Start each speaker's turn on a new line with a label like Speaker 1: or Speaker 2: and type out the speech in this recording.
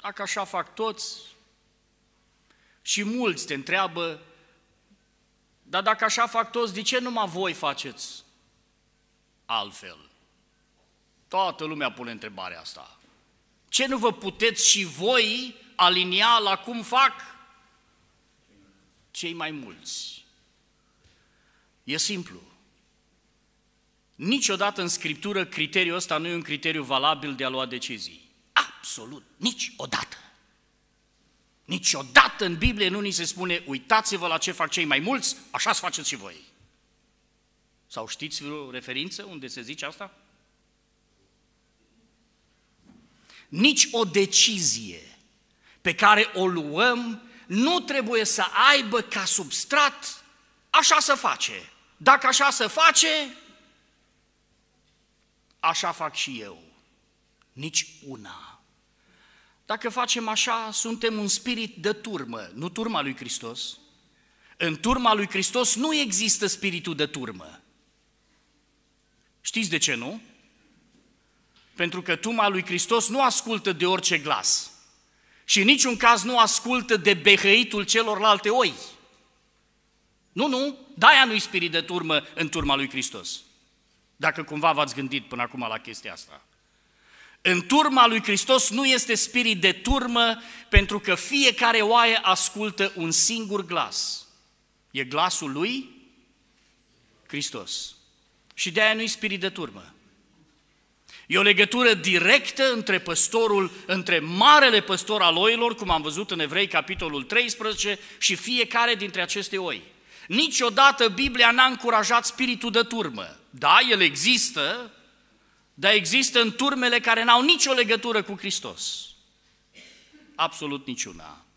Speaker 1: dacă așa fac toți, și mulți te întreabă, dar dacă așa fac toți, de ce numai voi faceți altfel? Toată lumea pune întrebarea asta. Ce nu vă puteți și voi alinia la cum fac cei mai mulți? E simplu. Niciodată în Scriptură criteriul ăsta nu e un criteriu valabil de a lua decizii. Absolut, niciodată. Niciodată în Biblie nu ni se spune uitați-vă la ce fac cei mai mulți, așa să faceți și voi. Sau știți vreo referință unde se zice asta? Nici o decizie pe care o luăm nu trebuie să aibă ca substrat așa să face. Dacă așa să face, așa fac și eu. Nici una. Dacă facem așa, suntem un spirit de turmă, nu turma lui Hristos. În turma lui Hristos nu există spiritul de turmă. Știți de ce nu? Pentru că turma lui Hristos nu ascultă de orice glas și în niciun caz nu ascultă de behăitul celorlalte oi. Nu, nu, de-aia nu-i spirit de turmă în turma lui Hristos. Dacă cumva v-ați gândit până acum la chestia asta. În turma lui Hristos nu este spirit de turmă, pentru că fiecare oaie ascultă un singur glas. E glasul lui Hristos. Și de aia nu-i spirit de turmă. E o legătură directă între păstorul, între marele păstor al oilor, cum am văzut în Evrei, capitolul 13, și fiecare dintre aceste oi. Niciodată Biblia n-a încurajat spiritul de turmă. Da, el există, dar există în turmele care n-au nicio legătură cu Hristos. Absolut niciuna.